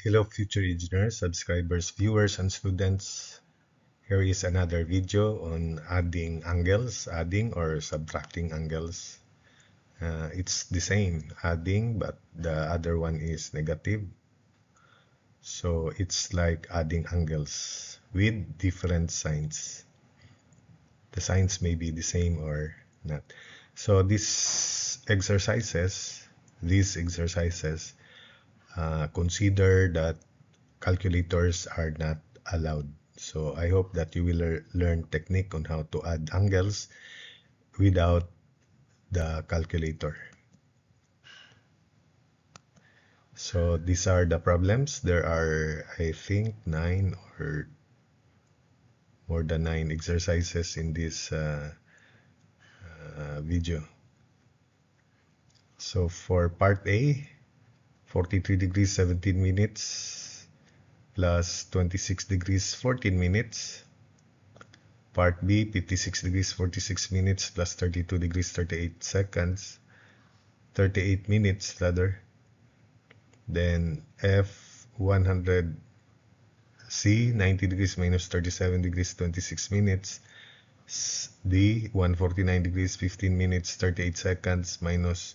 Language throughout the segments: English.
Hello future engineers, subscribers, viewers, and students. Here is another video on adding angles, adding or subtracting angles. Uh, it's the same, adding, but the other one is negative. So it's like adding angles with different signs. The signs may be the same or not. So these exercises, these exercises, uh, consider that calculators are not allowed. So I hope that you will learn technique on how to add angles without the calculator. So these are the problems. There are, I think, nine or more than nine exercises in this uh, uh, video. So for part A, 43 degrees 17 minutes plus 26 degrees 14 minutes part B 56 degrees 46 minutes plus 32 degrees 38 seconds 38 minutes rather then F 100 C 90 degrees minus 37 degrees 26 minutes D 149 degrees 15 minutes 38 seconds minus minus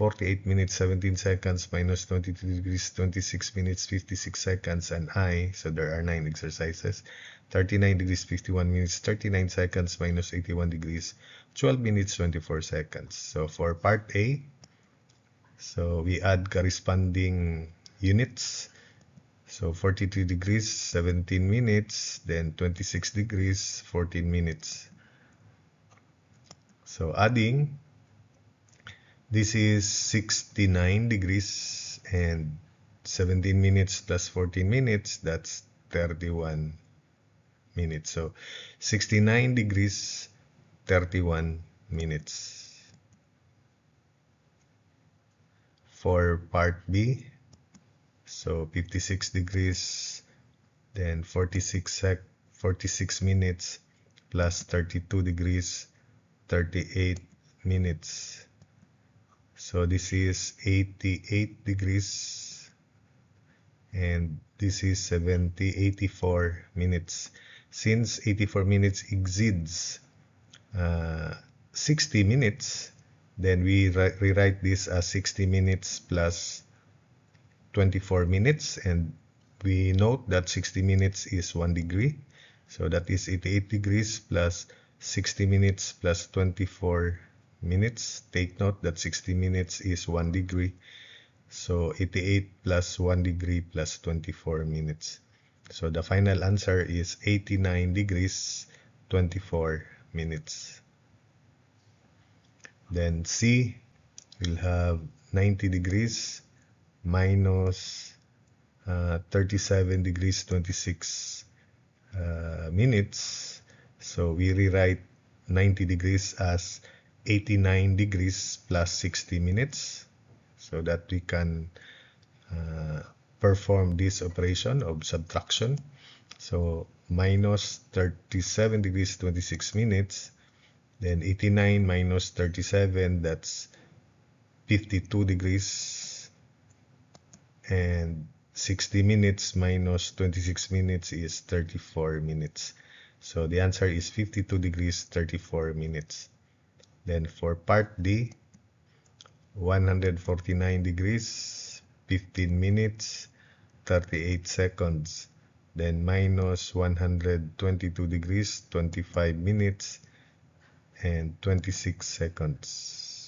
48 minutes 17 seconds minus 22 degrees 26 minutes 56 seconds and I so there are 9 exercises 39 degrees 51 minutes 39 seconds minus 81 degrees 12 minutes 24 seconds so for part A so we add corresponding units so 43 degrees 17 minutes then 26 degrees 14 minutes so adding this is 69 degrees and 17 minutes plus 14 minutes, that's 31 minutes. So 69 degrees, 31 minutes. For part B, so 56 degrees, then 46 sec, 46 minutes plus 32 degrees, 38 minutes. So this is 88 degrees and this is 70, 84 minutes. Since 84 minutes exceeds uh, 60 minutes, then we re rewrite this as 60 minutes plus 24 minutes and we note that 60 minutes is 1 degree. So that is 88 degrees plus 60 minutes plus 24 minutes. Take note that 60 minutes is 1 degree. So 88 plus 1 degree plus 24 minutes. So the final answer is 89 degrees 24 minutes. Then C will have 90 degrees minus, uh, 37 degrees 26 uh, minutes. So we rewrite 90 degrees as 89 degrees plus 60 minutes so that we can uh, perform this operation of subtraction. So minus 37 degrees 26 minutes then 89 minus 37 that's 52 degrees and 60 minutes minus 26 minutes is 34 minutes. So the answer is 52 degrees 34 minutes. Then for part D, 149 degrees, 15 minutes, 38 seconds. Then minus 122 degrees, 25 minutes, and 26 seconds.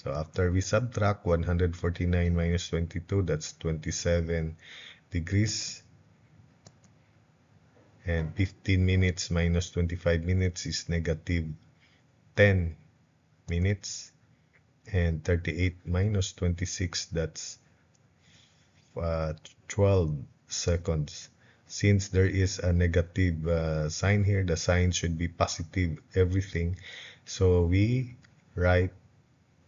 So after we subtract 149 minus 22, that's 27 degrees. And 15 minutes minus 25 minutes is negative 10 minutes and 38 minus 26 that's uh, 12 seconds since there is a negative uh, sign here the sign should be positive everything so we write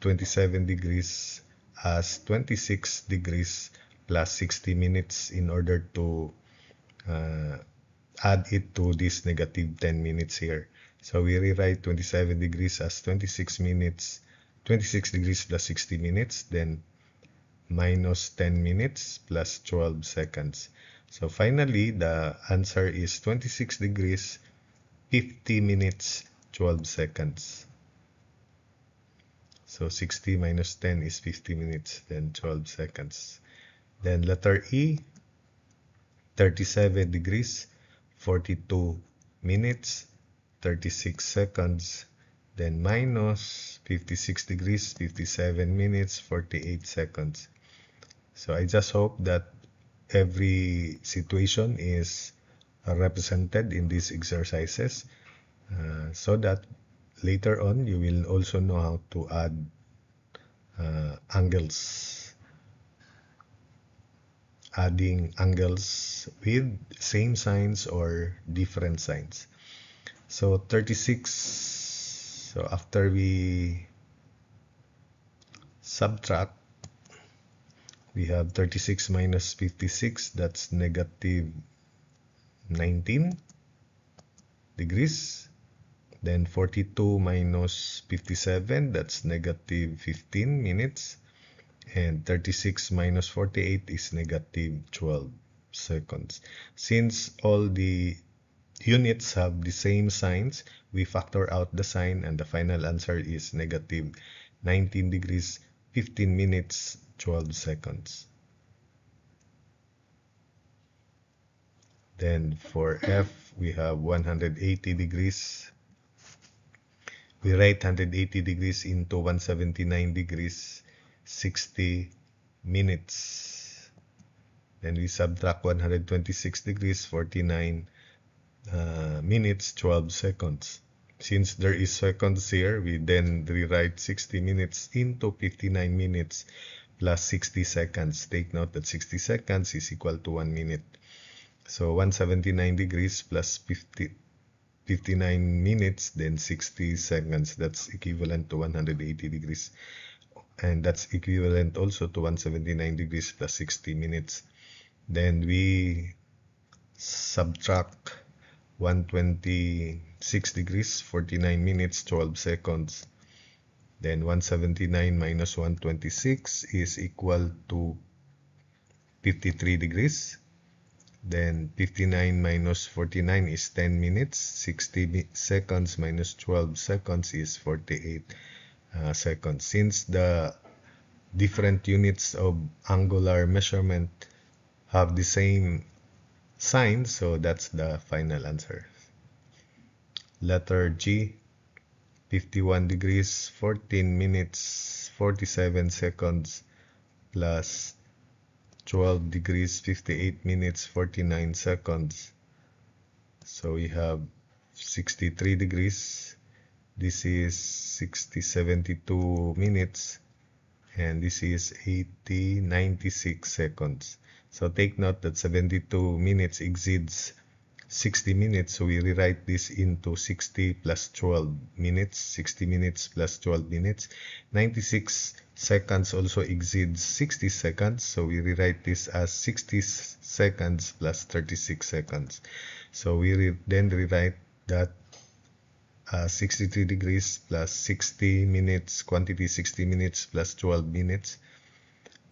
27 degrees as 26 degrees plus 60 minutes in order to uh, add it to this negative 10 minutes here So we rewrite 27 degrees as 26 minutes, 26 degrees plus 60 minutes, then minus 10 minutes plus 12 seconds. So finally, the answer is 26 degrees, 50 minutes, 12 seconds. So 60 minus 10 is 50 minutes, then 12 seconds. Then letter E, 37 degrees, 42 minutes, 36 seconds, then minus 56 degrees, 57 minutes, 48 seconds. So I just hope that every situation is represented in these exercises uh, so that later on you will also know how to add uh, angles adding angles with same signs or different signs so 36 so after we subtract we have 36 minus 56 that's negative 19 degrees then 42 minus 57 that's negative 15 minutes and 36 minus 48 is negative 12 seconds since all the units have the same signs, we factor out the sign and the final answer is negative 19 degrees 15 minutes 12 seconds. Then for F, we have 180 degrees. We write 180 degrees into 179 degrees, 60 minutes. Then we subtract 126 degrees, 49 uh, minutes 12 seconds. Since there is seconds here, we then rewrite 60 minutes into 59 minutes plus 60 seconds. Take note that 60 seconds is equal to 1 minute. So 179 degrees plus 50, 59 minutes, then 60 seconds. That's equivalent to 180 degrees. And that's equivalent also to 179 degrees plus 60 minutes. Then we subtract 126 degrees 49 minutes 12 seconds then 179 minus 126 is equal to 53 degrees then 59 minus 49 is 10 minutes 60 seconds minus 12 seconds is 48 uh, seconds since the different units of angular measurement have the same sign, so that's the final answer. Letter G, 51 degrees, 14 minutes, 47 seconds, plus 12 degrees, 58 minutes, 49 seconds. So we have 63 degrees. This is 60, 72 minutes. And this is 80, 96 seconds. So take note that 72 minutes exceeds 60 minutes. So we rewrite this into 60 plus 12 minutes, 60 minutes plus 12 minutes. 96 seconds also exceeds 60 seconds. So we rewrite this as 60 seconds plus 36 seconds. So we re then rewrite that uh, 63 degrees plus 60 minutes, quantity 60 minutes plus 12 minutes,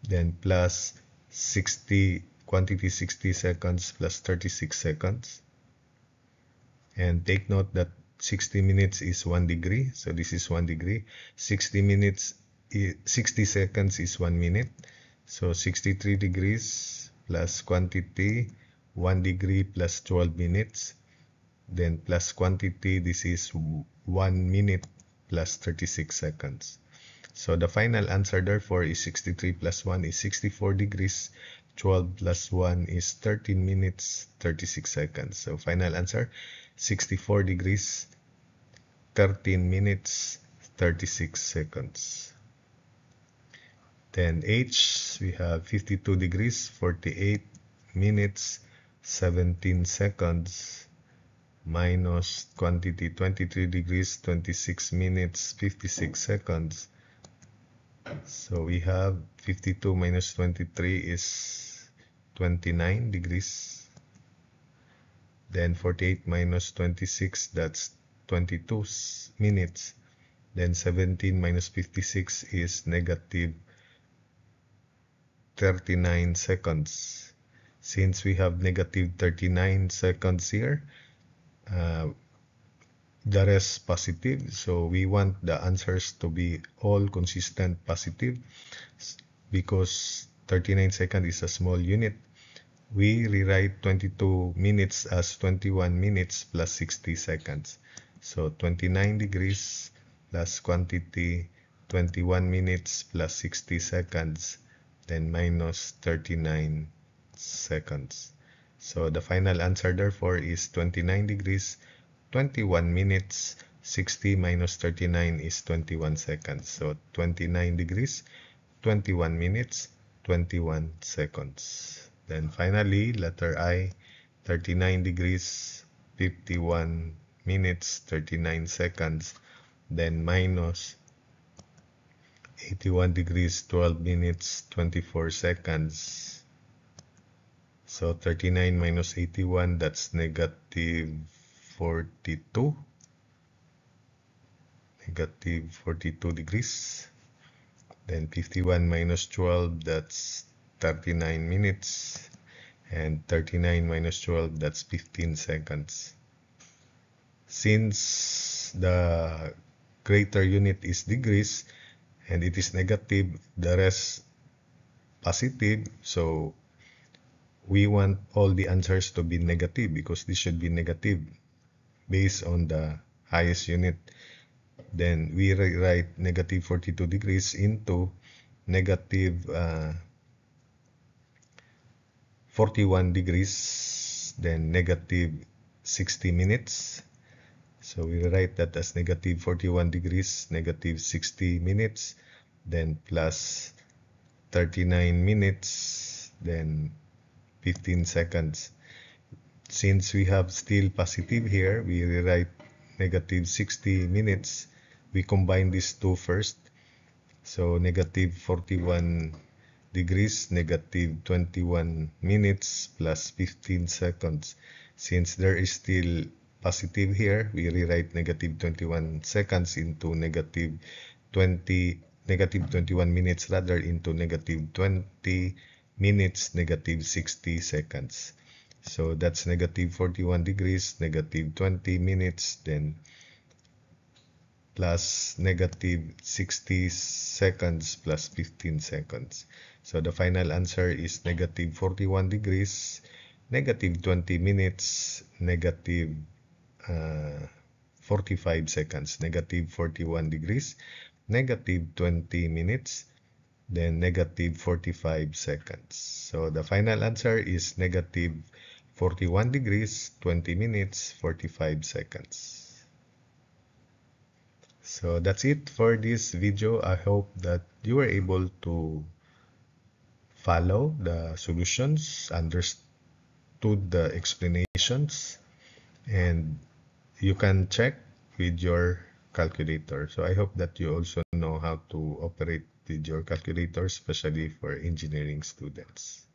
then plus 60 quantity 60 seconds plus 36 seconds and take note that 60 minutes is 1 degree so this is 1 degree 60 minutes 60 seconds is 1 minute so 63 degrees plus quantity 1 degree plus 12 minutes then plus quantity this is 1 minute plus 36 seconds so the final answer therefore is 63 plus 1 is 64 degrees, 12 plus 1 is 13 minutes 36 seconds. So final answer 64 degrees 13 minutes 36 seconds. Then H we have 52 degrees 48 minutes 17 seconds minus quantity 23 degrees 26 minutes 56 seconds so we have 52 minus 23 is 29 degrees. Then 48 minus 26, that's 22 minutes. Then 17 minus 56 is negative 39 seconds. Since we have negative 39 seconds here, uh, the rest positive. So we want the answers to be all consistent positive because 39 seconds is a small unit. We rewrite 22 minutes as 21 minutes plus 60 seconds. So 29 degrees plus quantity 21 minutes plus 60 seconds then minus 39 seconds. So the final answer therefore is 29 degrees 21 minutes 60 minus 39 is 21 seconds so 29 degrees 21 minutes 21 seconds then finally letter i 39 degrees 51 minutes 39 seconds then minus 81 degrees 12 minutes 24 seconds so 39 minus 81 that's negative 42 negative 42 degrees then 51 minus 12 that's 39 minutes and 39 minus 12 that's 15 seconds since the greater unit is degrees and it is negative the rest positive so we want all the answers to be negative because this should be negative based on the highest unit. Then we rewrite negative 42 degrees into negative, uh, 41 degrees, then negative 60 minutes. So we write that as negative 41 degrees, negative 60 minutes, then plus 39 minutes, then 15 seconds since we have still positive here, we rewrite negative 60 minutes. We combine these two first. So negative 41 degrees, negative 21 minutes plus 15 seconds. Since there is still positive here, we rewrite negative 21 seconds into negative 20, negative 21 minutes rather into negative 20 minutes, negative 60 seconds. So that's negative 41 degrees, negative 20 minutes, then plus negative 60 seconds plus 15 seconds. So the final answer is negative 41 degrees, negative 20 minutes, negative, uh, 45 seconds, negative 41 degrees, negative 20 minutes, then negative 45 seconds. So the final answer is negative 41 degrees 20 minutes 45 seconds so that's it for this video i hope that you were able to follow the solutions understood the explanations and you can check with your calculator so i hope that you also know how to operate with your calculator especially for engineering students